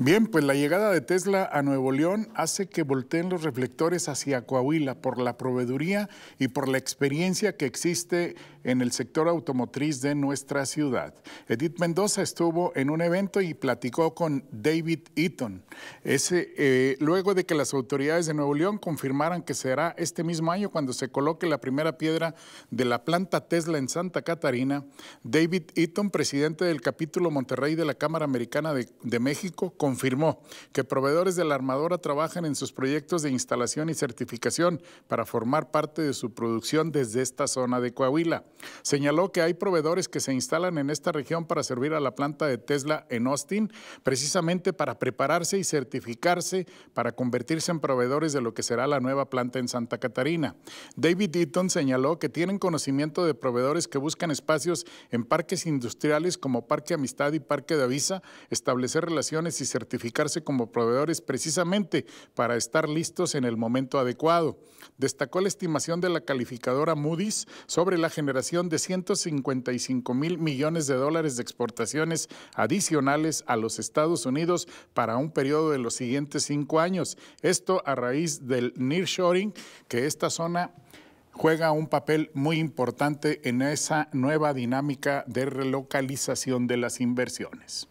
Bien, pues la llegada de Tesla a Nuevo León hace que volteen los reflectores hacia Coahuila por la proveeduría y por la experiencia que existe en el sector automotriz de nuestra ciudad. Edith Mendoza estuvo en un evento y platicó con David Eaton. Eh, luego de que las autoridades de Nuevo León confirmaran que será este mismo año cuando se coloque la primera piedra de la planta Tesla en Santa Catarina, David Eaton, presidente del capítulo Monterrey de la Cámara Americana de, de México, confirmó que proveedores de la armadora trabajan en sus proyectos de instalación y certificación para formar parte de su producción desde esta zona de Coahuila. Señaló que hay proveedores que se instalan en esta región para servir a la planta de Tesla en Austin, precisamente para prepararse y certificarse para convertirse en proveedores de lo que será la nueva planta en Santa Catarina. David Eaton señaló que tienen conocimiento de proveedores que buscan espacios en parques industriales como Parque Amistad y Parque de Avisa, establecer relaciones y certificarse como proveedores precisamente para estar listos en el momento adecuado. Destacó la estimación de la calificadora Moody's sobre la generación de 155 mil millones de dólares de exportaciones adicionales a los Estados Unidos para un periodo de los siguientes cinco años. Esto a raíz del nearshoring, que esta zona juega un papel muy importante en esa nueva dinámica de relocalización de las inversiones.